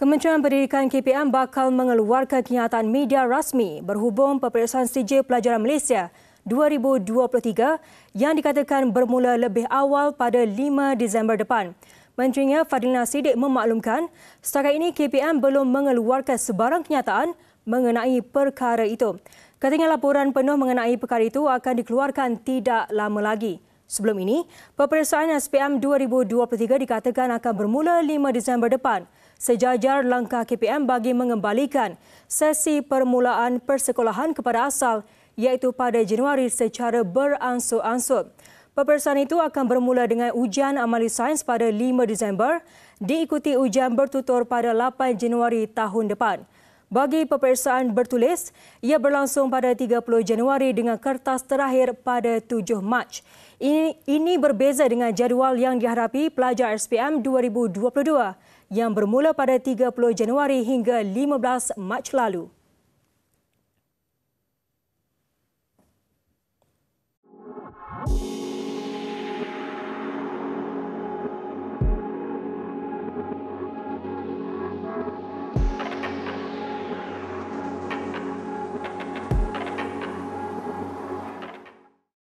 Kementerian Pendidikan KPM bakal mengeluarkan kenyataan media rasmi berhubung peperiksaan CJ Pelajaran Malaysia 2023 yang dikatakan bermula lebih awal pada 5 Disember depan. Menterinya Fadilina Sidik memaklumkan, setakat ini KPM belum mengeluarkan sebarang kenyataan mengenai perkara itu. Katanya laporan penuh mengenai perkara itu akan dikeluarkan tidak lama lagi. Sebelum ini, peperiksaan SPM 2023 dikatakan akan bermula 5 Disember depan. Sejajar langkah KPM bagi mengembalikan sesi permulaan persekolahan kepada asal iaitu pada Januari secara beransur-ansur. Peperiksaan itu akan bermula dengan ujian amali sains pada 5 Disember diikuti ujian bertutur pada 8 Januari tahun depan bagi peperiksaan bertulis, ia berlangsung pada 30 Januari dengan kertas terakhir pada 7 Mac. Ini, ini berbeza dengan jadual yang diharapi pelajar SPM 2022 yang bermula pada 30 Januari hingga 15 Mac lalu.